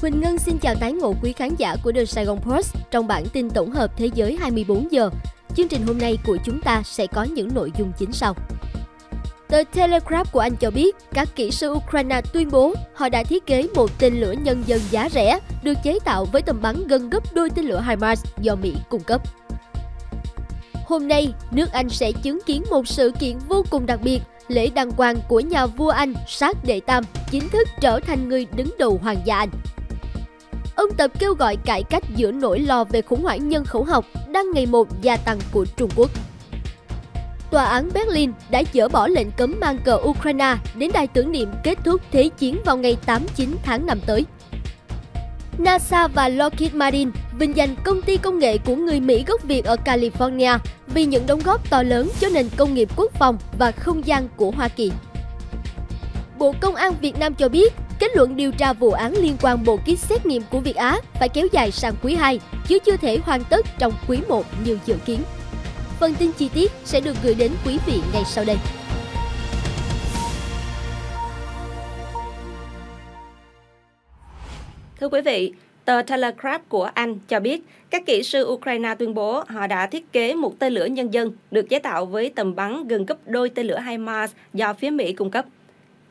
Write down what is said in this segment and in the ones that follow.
Quỳnh Ngân xin chào tái ngộ quý khán giả của The Gòn Post trong bản tin tổng hợp thế giới 24 giờ. Chương trình hôm nay của chúng ta sẽ có những nội dung chính sau. Tờ Telegraph của Anh cho biết, các kỹ sư Ukraine tuyên bố họ đã thiết kế một tên lửa nhân dân giá rẻ được chế tạo với tầm bắn gần gấp đôi tên lửa HIMARS do Mỹ cung cấp. Hôm nay, nước Anh sẽ chứng kiến một sự kiện vô cùng đặc biệt lễ đăng quang của nhà vua Anh Sát Đệ Tam chính thức trở thành người đứng đầu Hoàng gia Anh. Ông Tập kêu gọi cải cách giữa nỗi lo về khủng hoảng nhân khẩu học đang ngày một gia tăng của Trung Quốc. Tòa án Berlin đã dỡ bỏ lệnh cấm mang cờ Ukraine đến đài tưởng niệm kết thúc Thế chiến vào ngày 8-9 tháng năm tới. NASA và Lockheed Martin vinh danh công ty công nghệ của người Mỹ gốc Việt ở California vì những đóng góp to lớn cho nền công nghiệp quốc phòng và không gian của Hoa Kỳ. Bộ Công an Việt Nam cho biết Kết luận điều tra vụ án liên quan bộ kit xét nghiệm của Việt Á phải kéo dài sang quý 2, chứ chưa thể hoàn tất trong quý 1 như dự kiến. Phần tin chi tiết sẽ được gửi đến quý vị ngay sau đây. Thưa quý vị, tờ Telegraph của Anh cho biết các kỹ sư Ukraine tuyên bố họ đã thiết kế một tên lửa nhân dân được chế tạo với tầm bắn gần gấp đôi tên lửa HIMARS do phía Mỹ cung cấp.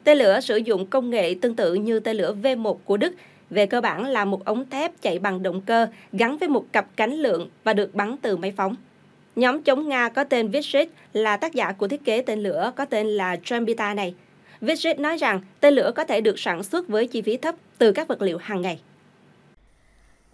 Tên lửa sử dụng công nghệ tương tự như tên lửa V1 của Đức, về cơ bản là một ống thép chạy bằng động cơ gắn với một cặp cánh lượn và được bắn từ máy phóng. Nhóm chống Nga có tên Vichit là tác giả của thiết kế tên lửa có tên là Trambita này. Vichit nói rằng tên lửa có thể được sản xuất với chi phí thấp từ các vật liệu hàng ngày.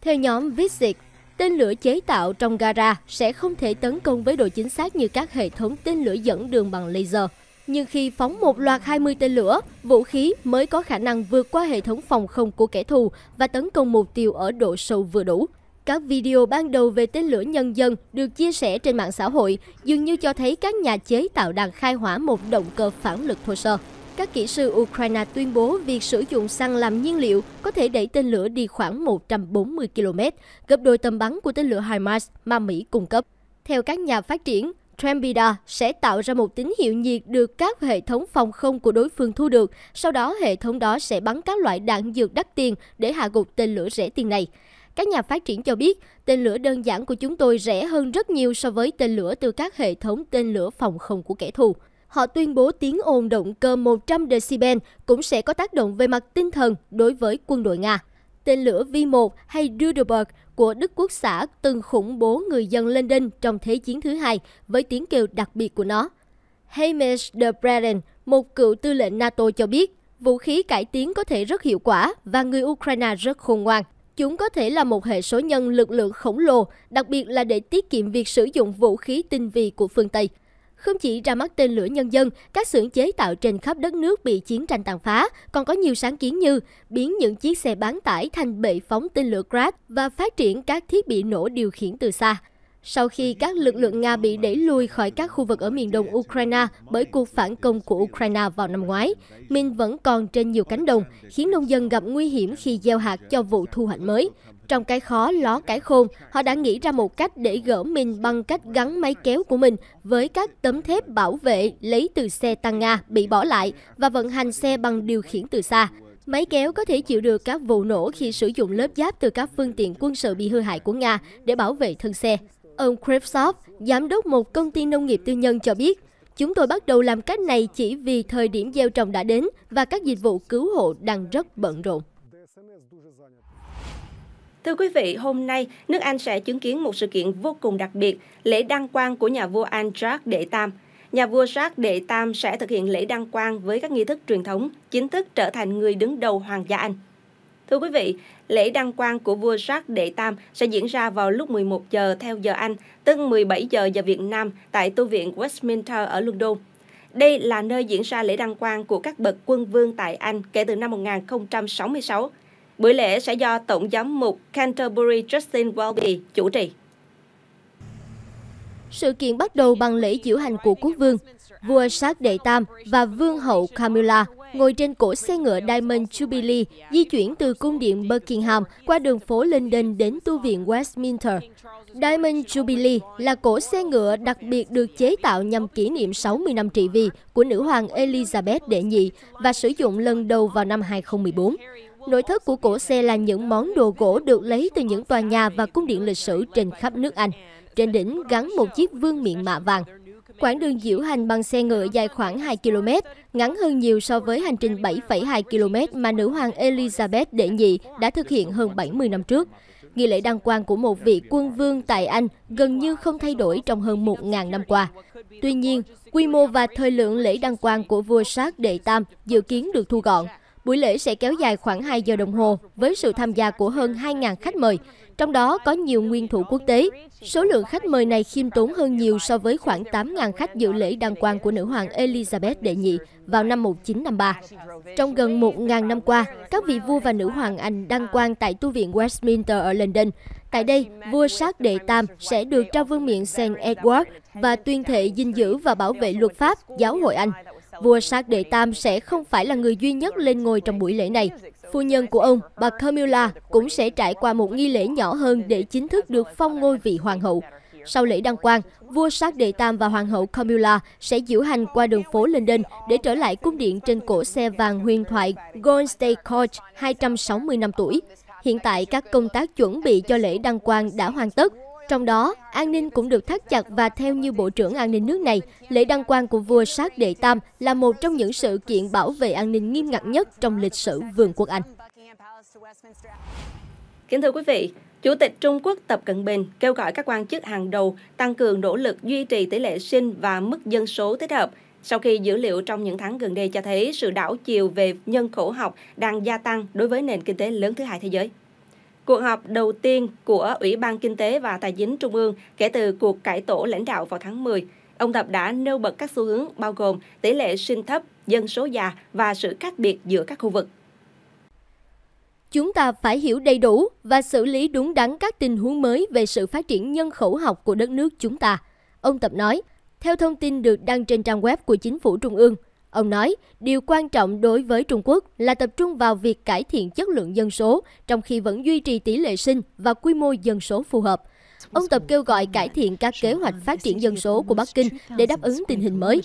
Theo nhóm Vichit, tên lửa chế tạo trong gara sẽ không thể tấn công với độ chính xác như các hệ thống tên lửa dẫn đường bằng laser – nhưng khi phóng một loạt 20 tên lửa, vũ khí mới có khả năng vượt qua hệ thống phòng không của kẻ thù và tấn công mục tiêu ở độ sâu vừa đủ. Các video ban đầu về tên lửa nhân dân được chia sẻ trên mạng xã hội dường như cho thấy các nhà chế tạo đang khai hỏa một động cơ phản lực thô sơ. Các kỹ sư Ukraine tuyên bố việc sử dụng xăng làm nhiên liệu có thể đẩy tên lửa đi khoảng 140 km, gấp đôi tầm bắn của tên lửa HIMARS mà Mỹ cung cấp. Theo các nhà phát triển, Trembida sẽ tạo ra một tín hiệu nhiệt được các hệ thống phòng không của đối phương thu được, sau đó hệ thống đó sẽ bắn các loại đạn dược đắt tiền để hạ gục tên lửa rẻ tiền này. Các nhà phát triển cho biết, tên lửa đơn giản của chúng tôi rẻ hơn rất nhiều so với tên lửa từ các hệ thống tên lửa phòng không của kẻ thù. Họ tuyên bố tiếng ồn động cơ 100 decibel cũng sẽ có tác động về mặt tinh thần đối với quân đội Nga tên lửa V-1 hay Ruderberg của Đức Quốc xã từng khủng bố người dân London trong Thế chiến thứ hai với tiếng kêu đặc biệt của nó. Hamish de Breden, một cựu tư lệnh NATO cho biết, vũ khí cải tiến có thể rất hiệu quả và người Ukraine rất khôn ngoan. Chúng có thể là một hệ số nhân lực lượng khổng lồ, đặc biệt là để tiết kiệm việc sử dụng vũ khí tinh vi của phương Tây. Không chỉ ra mắt tên lửa nhân dân, các xưởng chế tạo trên khắp đất nước bị chiến tranh tàn phá, còn có nhiều sáng kiến như biến những chiếc xe bán tải thành bệ phóng tên lửa Grad và phát triển các thiết bị nổ điều khiển từ xa sau khi các lực lượng Nga bị đẩy lùi khỏi các khu vực ở miền đông Ukraine bởi cuộc phản công của Ukraine vào năm ngoái. minh vẫn còn trên nhiều cánh đồng, khiến nông dân gặp nguy hiểm khi gieo hạt cho vụ thu hoạch mới. Trong cái khó ló cái khôn, họ đã nghĩ ra một cách để gỡ mình bằng cách gắn máy kéo của mình với các tấm thép bảo vệ lấy từ xe tăng Nga bị bỏ lại và vận hành xe bằng điều khiển từ xa. Máy kéo có thể chịu được các vụ nổ khi sử dụng lớp giáp từ các phương tiện quân sự bị hư hại của Nga để bảo vệ thân xe. Ông Krevsov, giám đốc một công ty nông nghiệp tư nhân cho biết, chúng tôi bắt đầu làm cách này chỉ vì thời điểm gieo trồng đã đến và các dịch vụ cứu hộ đang rất bận rộn. Thưa quý vị, hôm nay, nước Anh sẽ chứng kiến một sự kiện vô cùng đặc biệt, lễ đăng quang của nhà vua Anh Charles Đệ Tam. Nhà vua Charles Đệ Tam sẽ thực hiện lễ đăng quang với các nghi thức truyền thống, chính thức trở thành người đứng đầu Hoàng gia Anh. Thưa quý vị, lễ đăng quang của vua Jacques Đệ Tam sẽ diễn ra vào lúc 11 giờ theo giờ Anh, tức 17 giờ giờ Việt Nam tại tu viện Westminster ở London. Đây là nơi diễn ra lễ đăng quang của các bậc quân vương tại Anh kể từ năm 1066. Buổi lễ sẽ do Tổng giám mục Canterbury Justin Welby chủ trì. Sự kiện bắt đầu bằng lễ diễu hành của quốc vương, vua Sát Đệ Tam và vương hậu Camilla ngồi trên cổ xe ngựa Diamond Jubilee di chuyển từ cung điện Buckingham qua đường phố London đến tu viện Westminster. Diamond Jubilee là cổ xe ngựa đặc biệt được chế tạo nhằm kỷ niệm 60 năm trị vì của nữ hoàng Elizabeth đệ nhị và sử dụng lần đầu vào năm 2014. Nội thất của cổ xe là những món đồ gỗ được lấy từ những tòa nhà và cung điện lịch sử trên khắp nước Anh. Trên đỉnh gắn một chiếc vương miện mạ vàng. Quãng đường diễu hành bằng xe ngựa dài khoảng 2 km, ngắn hơn nhiều so với hành trình 7,2 km mà nữ hoàng Elizabeth đệ nhị đã thực hiện hơn 70 năm trước. Nghi lễ đăng quang của một vị quân vương tại Anh gần như không thay đổi trong hơn 1.000 năm qua. Tuy nhiên, quy mô và thời lượng lễ đăng quang của vua Sát Đệ Tam dự kiến được thu gọn. Buổi lễ sẽ kéo dài khoảng 2 giờ đồng hồ với sự tham gia của hơn 2.000 khách mời, trong đó có nhiều nguyên thủ quốc tế. Số lượng khách mời này khiêm tốn hơn nhiều so với khoảng 8.000 khách dự lễ đăng quang của nữ hoàng Elizabeth đệ nhị vào năm 1953. Trong gần 1.000 năm qua, các vị vua và nữ hoàng Anh đăng quang tại tu viện Westminster ở London. Tại đây, vua Sát Đệ Tam sẽ được trao vương miện St. Edward và tuyên thệ gìn giữ và bảo vệ luật pháp, giáo hội Anh. Vua Sát Đệ Tam sẽ không phải là người duy nhất lên ngôi trong buổi lễ này. Phu nhân của ông, bà Camilla, cũng sẽ trải qua một nghi lễ nhỏ hơn để chính thức được phong ngôi vị hoàng hậu. Sau lễ đăng quang, vua Sát Đệ Tam và hoàng hậu Camilla sẽ diễu hành qua đường phố London để trở lại cung điện trên cổ xe vàng huyền thoại Golden State Coach 260 năm tuổi. Hiện tại, các công tác chuẩn bị cho lễ đăng quang đã hoàn tất trong đó, an ninh cũng được thắt chặt và theo như Bộ trưởng An ninh nước này, lễ đăng quang của vua Sát Đệ Tam là một trong những sự kiện bảo vệ an ninh nghiêm ngặt nhất trong lịch sử Vương quốc Anh. Kính thưa quý vị, Chủ tịch Trung Quốc Tập Cận Bình kêu gọi các quan chức hàng đầu tăng cường nỗ lực duy trì tỷ lệ sinh và mức dân số thích hợp sau khi dữ liệu trong những tháng gần đây cho thấy sự đảo chiều về nhân khẩu học đang gia tăng đối với nền kinh tế lớn thứ hai thế giới cuộc họp đầu tiên của Ủy ban Kinh tế và Tài chính Trung ương kể từ cuộc cải tổ lãnh đạo vào tháng 10. Ông Tập đã nêu bật các xu hướng bao gồm tỷ lệ sinh thấp, dân số già và sự khác biệt giữa các khu vực. Chúng ta phải hiểu đầy đủ và xử lý đúng đắn các tình huống mới về sự phát triển nhân khẩu học của đất nước chúng ta. Ông Tập nói, theo thông tin được đăng trên trang web của chính phủ Trung ương, Ông nói, điều quan trọng đối với Trung Quốc là tập trung vào việc cải thiện chất lượng dân số, trong khi vẫn duy trì tỷ lệ sinh và quy mô dân số phù hợp – Ông Tập kêu gọi cải thiện các kế hoạch phát triển dân số của Bắc Kinh để đáp ứng tình hình mới.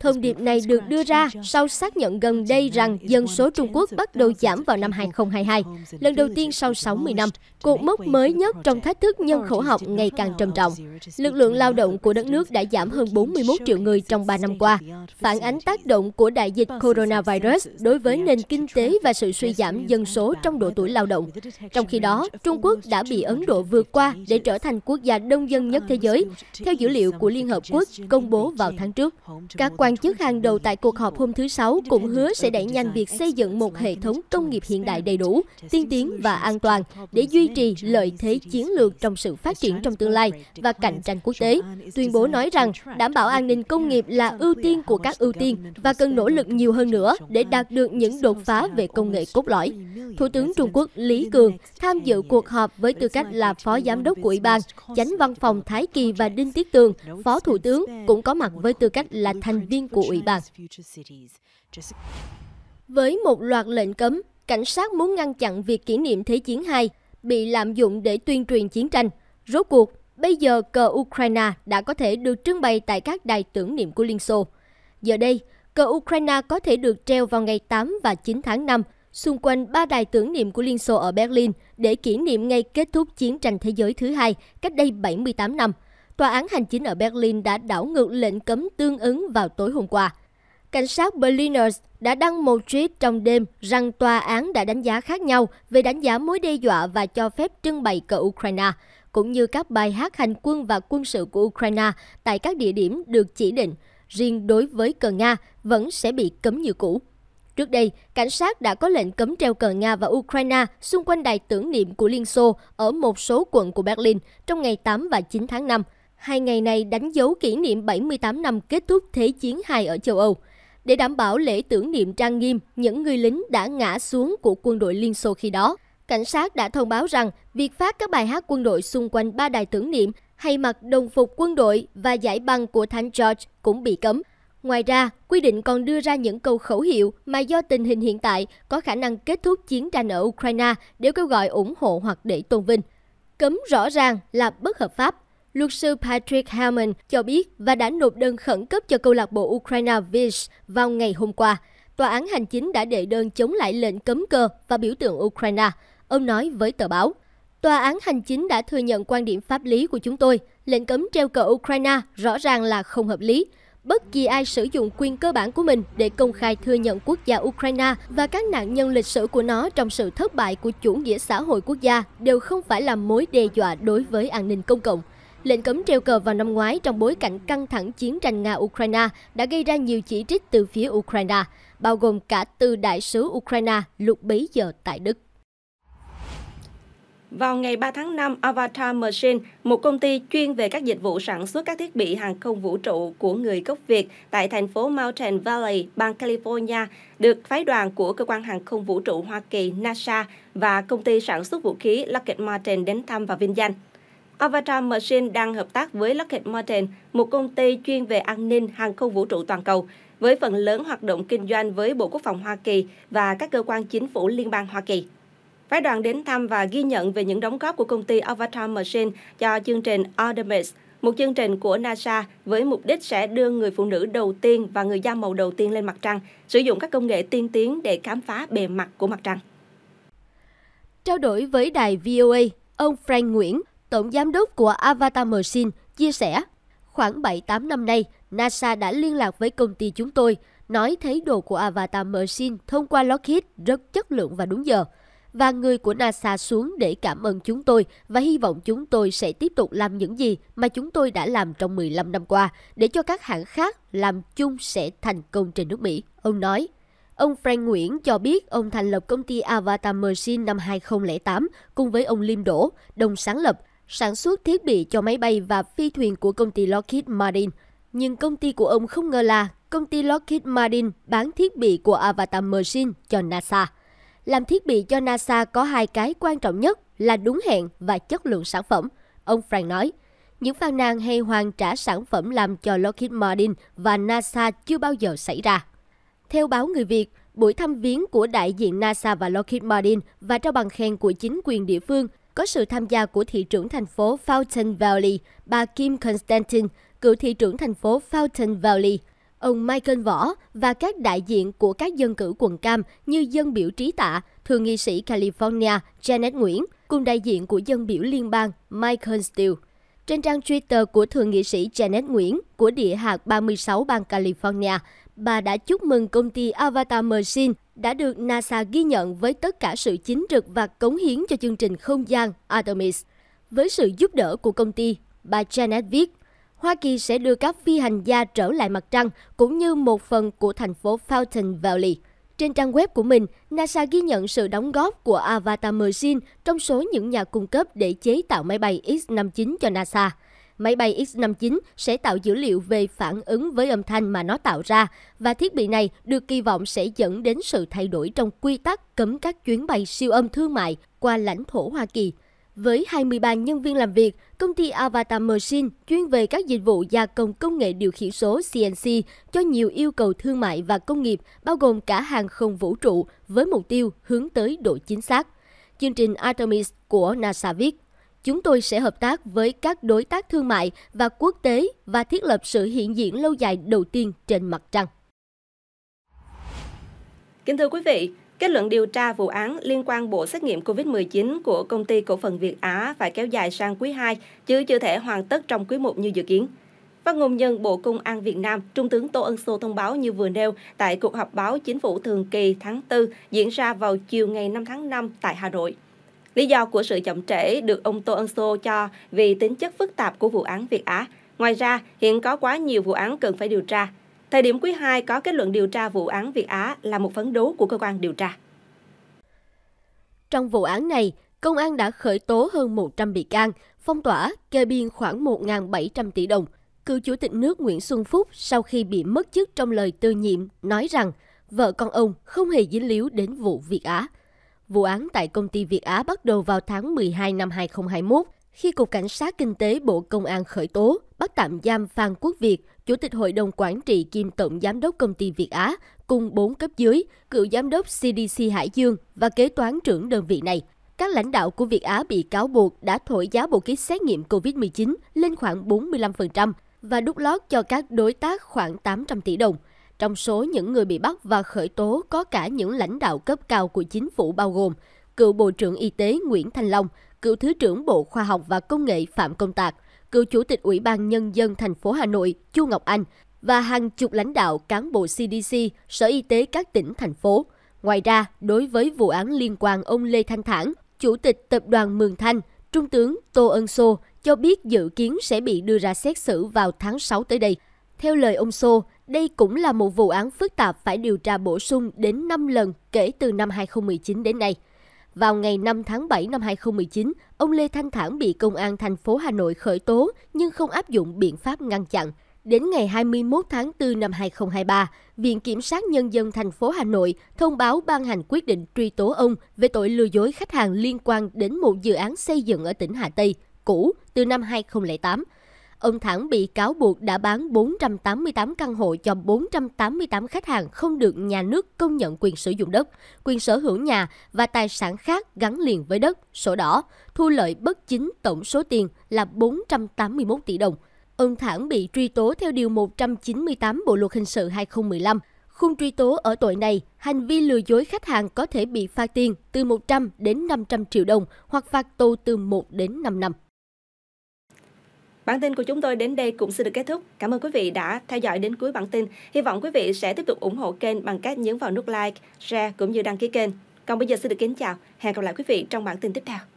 Thông điệp này được đưa ra sau xác nhận gần đây rằng dân số Trung Quốc bắt đầu giảm vào năm 2022, lần đầu tiên sau 60 năm, cột mốc mới nhất trong thách thức nhân khẩu học ngày càng trầm trọng. Lực lượng lao động của đất nước đã giảm hơn 41 triệu người trong 3 năm qua, phản ánh tác động của đại dịch coronavirus đối với nền kinh tế và sự suy giảm dân số trong độ tuổi lao động. Trong khi đó, Trung Quốc đã bị Ấn Độ vượt qua để trở thành quốc gia đông dân nhất thế giới, theo dữ liệu của Liên Hợp Quốc công bố vào tháng trước. Các quan chức hàng đầu tại cuộc họp hôm thứ Sáu cũng hứa sẽ đẩy nhanh việc xây dựng một hệ thống công nghiệp hiện đại đầy đủ, tiên tiến và an toàn để duy trì lợi thế chiến lược trong sự phát triển trong tương lai và cạnh tranh quốc tế. Tuyên bố nói rằng đảm bảo an ninh công nghiệp là ưu tiên của các ưu tiên và cần nỗ lực nhiều hơn nữa để đạt được những đột phá về công nghệ cốt lõi. Thủ tướng Trung Quốc Lý Cường tham dự cuộc họp với tư cách là phó giám đốc của Ủy ban Chánh văn phòng Thái Kỳ và Đinh Tiết Tường, Phó Thủ tướng, cũng có mặt với tư cách là thành viên của ủy ban. Với một loạt lệnh cấm, cảnh sát muốn ngăn chặn việc kỷ niệm Thế chiến II bị lạm dụng để tuyên truyền chiến tranh. Rốt cuộc, bây giờ cờ Ukraine đã có thể được trưng bày tại các đài tưởng niệm của Liên Xô. Giờ đây, cờ Ukraine có thể được treo vào ngày 8 và 9 tháng 5 xung quanh ba đài tưởng niệm của Liên Xô ở Berlin để kỷ niệm ngay kết thúc chiến tranh thế giới thứ hai cách đây 78 năm. Tòa án hành chính ở Berlin đã đảo ngược lệnh cấm tương ứng vào tối hôm qua. Cảnh sát Berliners đã đăng một tweet trong đêm rằng tòa án đã đánh giá khác nhau về đánh giá mối đe dọa và cho phép trưng bày cờ Ukraine, cũng như các bài hát hành quân và quân sự của Ukraine tại các địa điểm được chỉ định. Riêng đối với cờ Nga vẫn sẽ bị cấm như cũ. Trước đây, cảnh sát đã có lệnh cấm treo cờ Nga và Ukraine xung quanh đài tưởng niệm của Liên Xô ở một số quận của Berlin trong ngày 8 và 9 tháng 5. Hai ngày này đánh dấu kỷ niệm 78 năm kết thúc Thế chiến II ở châu Âu. Để đảm bảo lễ tưởng niệm trang nghiêm những người lính đã ngã xuống của quân đội Liên Xô khi đó, cảnh sát đã thông báo rằng việc phát các bài hát quân đội xung quanh ba đài tưởng niệm hay mặc đồng phục quân đội và giải băng của Thánh George cũng bị cấm – Ngoài ra, quy định còn đưa ra những câu khẩu hiệu mà do tình hình hiện tại có khả năng kết thúc chiến tranh ở Ukraine để kêu gọi ủng hộ hoặc để tôn vinh. Cấm rõ ràng là bất hợp pháp. Luật sư Patrick Hammond cho biết và đã nộp đơn khẩn cấp cho câu lạc bộ Ukraine vish vào ngày hôm qua. Tòa án hành chính đã đệ đơn chống lại lệnh cấm cờ và biểu tượng Ukraine. Ông nói với tờ báo, Tòa án hành chính đã thừa nhận quan điểm pháp lý của chúng tôi. Lệnh cấm treo cờ Ukraine rõ ràng là không hợp lý bất kỳ ai sử dụng quyền cơ bản của mình để công khai thừa nhận quốc gia Ukraine và các nạn nhân lịch sử của nó trong sự thất bại của chủ nghĩa xã hội quốc gia đều không phải là mối đe dọa đối với an ninh công cộng. Lệnh cấm treo cờ vào năm ngoái trong bối cảnh căng thẳng chiến tranh Nga-Ukraine đã gây ra nhiều chỉ trích từ phía Ukraine, bao gồm cả từ đại sứ Ukraine lúc bấy giờ tại Đức. Vào ngày 3 tháng 5, Avatar Machine, một công ty chuyên về các dịch vụ sản xuất các thiết bị hàng không vũ trụ của người gốc Việt tại thành phố Mountain Valley, bang California, được phái đoàn của cơ quan hàng không vũ trụ Hoa Kỳ NASA và công ty sản xuất vũ khí Lockheed Martin đến thăm và vinh danh. Avatar Machine đang hợp tác với Lockheed Martin, một công ty chuyên về an ninh hàng không vũ trụ toàn cầu, với phần lớn hoạt động kinh doanh với Bộ Quốc phòng Hoa Kỳ và các cơ quan chính phủ liên bang Hoa Kỳ. Phái đoàn đến thăm và ghi nhận về những đóng góp của công ty Avatar Machine cho chương trình Artemis, một chương trình của NASA với mục đích sẽ đưa người phụ nữ đầu tiên và người da màu đầu tiên lên mặt trăng, sử dụng các công nghệ tiên tiến để khám phá bề mặt của mặt trăng. Trao đổi với đài VOA, ông Frank Nguyễn, tổng giám đốc của Avatar Machine, chia sẻ Khoảng 7-8 năm nay, NASA đã liên lạc với công ty chúng tôi, nói thấy đồ của Avatar Machine thông qua Lockheed rất chất lượng và đúng giờ – và người của NASA xuống để cảm ơn chúng tôi và hy vọng chúng tôi sẽ tiếp tục làm những gì mà chúng tôi đã làm trong 15 năm qua để cho các hãng khác làm chung sẽ thành công trên nước Mỹ, ông nói. Ông Frank Nguyễn cho biết ông thành lập công ty Avatar Machine năm 2008 cùng với ông Lim Đỗ, đồng sáng lập, sản xuất thiết bị cho máy bay và phi thuyền của công ty Lockheed Martin. Nhưng công ty của ông không ngờ là công ty Lockheed Martin bán thiết bị của Avatar Machine cho NASA. Làm thiết bị cho NASA có hai cái quan trọng nhất là đúng hẹn và chất lượng sản phẩm, ông Frank nói. Những phàn nàn hay hoàn trả sản phẩm làm cho Lockheed Martin và NASA chưa bao giờ xảy ra. Theo báo Người Việt, buổi thăm viếng của đại diện NASA và Lockheed Martin và trao bằng khen của chính quyền địa phương có sự tham gia của thị trưởng thành phố Fountain Valley, bà Kim Constantine, cựu thị trưởng thành phố Fountain Valley, Ông Michael Võ và các đại diện của các dân cử quần cam như dân biểu trí tạ, thượng nghị sĩ California Janet Nguyễn cùng đại diện của dân biểu liên bang Michael Steele. Trên trang Twitter của thượng nghị sĩ Janet Nguyễn của địa hạt 36 bang California, bà đã chúc mừng công ty Avatar Machine đã được NASA ghi nhận với tất cả sự chính trực và cống hiến cho chương trình không gian Artemis. Với sự giúp đỡ của công ty, bà Janet viết, Hoa Kỳ sẽ đưa các phi hành gia trở lại mặt trăng cũng như một phần của thành phố Fountain Valley. Trên trang web của mình, NASA ghi nhận sự đóng góp của Avatar Machine trong số những nhà cung cấp để chế tạo máy bay X-59 cho NASA. Máy bay X-59 sẽ tạo dữ liệu về phản ứng với âm thanh mà nó tạo ra và thiết bị này được kỳ vọng sẽ dẫn đến sự thay đổi trong quy tắc cấm các chuyến bay siêu âm thương mại qua lãnh thổ Hoa Kỳ – với 23 nhân viên làm việc, công ty Avatar Machine chuyên về các dịch vụ gia công công nghệ điều khiển số CNC cho nhiều yêu cầu thương mại và công nghiệp, bao gồm cả hàng không vũ trụ, với mục tiêu hướng tới độ chính xác. Chương trình Artemis của NASA viết, Chúng tôi sẽ hợp tác với các đối tác thương mại và quốc tế và thiết lập sự hiện diện lâu dài đầu tiên trên mặt trăng. Kính thưa quý vị, Kết luận điều tra vụ án liên quan bộ xét nghiệm COVID-19 của công ty cổ phần Việt Á phải kéo dài sang quý 2, chứ chưa thể hoàn tất trong quý 1 như dự kiến. Phát ngôn nhân Bộ Công an Việt Nam, Trung tướng Tô Ân Sô thông báo như vừa nêu tại cuộc họp báo chính phủ thường kỳ tháng 4 diễn ra vào chiều ngày 5 tháng 5 tại Hà Nội. Lý do của sự chậm trễ được ông Tô Ân Sô cho vì tính chất phức tạp của vụ án Việt Á. Ngoài ra, hiện có quá nhiều vụ án cần phải điều tra, Thời điểm quý 2 có kết luận điều tra vụ án Việt Á là một phấn đấu của cơ quan điều tra. Trong vụ án này, công an đã khởi tố hơn 100 bị can, phong tỏa, kê biên khoảng 1.700 tỷ đồng. Cựu Chủ tịch nước Nguyễn Xuân Phúc sau khi bị mất chức trong lời tư nhiệm nói rằng vợ con ông không hề dính líu đến vụ Việt Á. Vụ án tại công ty Việt Á bắt đầu vào tháng 12 năm 2021 khi Cục Cảnh sát Kinh tế Bộ Công an khởi tố, bắt tạm giam Phan Quốc Việt, Chủ tịch Hội đồng Quản trị kiêm Tổng Giám đốc Công ty Việt Á, cùng 4 cấp dưới, cựu Giám đốc CDC Hải Dương và kế toán trưởng đơn vị này. Các lãnh đạo của Việt Á bị cáo buộc đã thổi giá bộ kit xét nghiệm COVID-19 lên khoảng 45% và đút lót cho các đối tác khoảng 800 tỷ đồng. Trong số những người bị bắt và khởi tố có cả những lãnh đạo cấp cao của chính phủ bao gồm cựu Bộ trưởng Y tế Nguyễn Thanh Long, cựu Thứ trưởng Bộ Khoa học và Công nghệ Phạm Công Tạc, cựu Chủ tịch Ủy ban Nhân dân thành phố Hà Nội Chu Ngọc Anh và hàng chục lãnh đạo cán bộ CDC, Sở Y tế các tỉnh, thành phố. Ngoài ra, đối với vụ án liên quan ông Lê Thanh Thản, Chủ tịch Tập đoàn Mường Thanh, Trung tướng Tô Ân Sô cho biết dự kiến sẽ bị đưa ra xét xử vào tháng 6 tới đây. Theo lời ông Sô, đây cũng là một vụ án phức tạp phải điều tra bổ sung đến 5 lần kể từ năm 2019 đến nay. Vào ngày 5 tháng 7 năm 2019, ông Lê Thanh Thản bị Công an thành phố Hà Nội khởi tố nhưng không áp dụng biện pháp ngăn chặn. Đến ngày 21 tháng 4 năm 2023, Viện Kiểm sát Nhân dân thành phố Hà Nội thông báo ban hành quyết định truy tố ông về tội lừa dối khách hàng liên quan đến một dự án xây dựng ở tỉnh Hà Tây, cũ từ năm 2008 ông Thẳng bị cáo buộc đã bán 488 căn hộ cho 488 khách hàng không được nhà nước công nhận quyền sử dụng đất, quyền sở hữu nhà và tài sản khác gắn liền với đất, sổ đỏ, thu lợi bất chính tổng số tiền là 481 tỷ đồng. Ông Thẳng bị truy tố theo Điều 198 Bộ Luật Hình sự 2015. Khung truy tố ở tội này, hành vi lừa dối khách hàng có thể bị phạt tiền từ 100 đến 500 triệu đồng hoặc phạt tù từ 1 đến 5 năm. Bản tin của chúng tôi đến đây cũng xin được kết thúc. Cảm ơn quý vị đã theo dõi đến cuối bản tin. Hy vọng quý vị sẽ tiếp tục ủng hộ kênh bằng cách nhấn vào nút like, share cũng như đăng ký kênh. Còn bây giờ xin được kính chào. Hẹn gặp lại quý vị trong bản tin tiếp theo.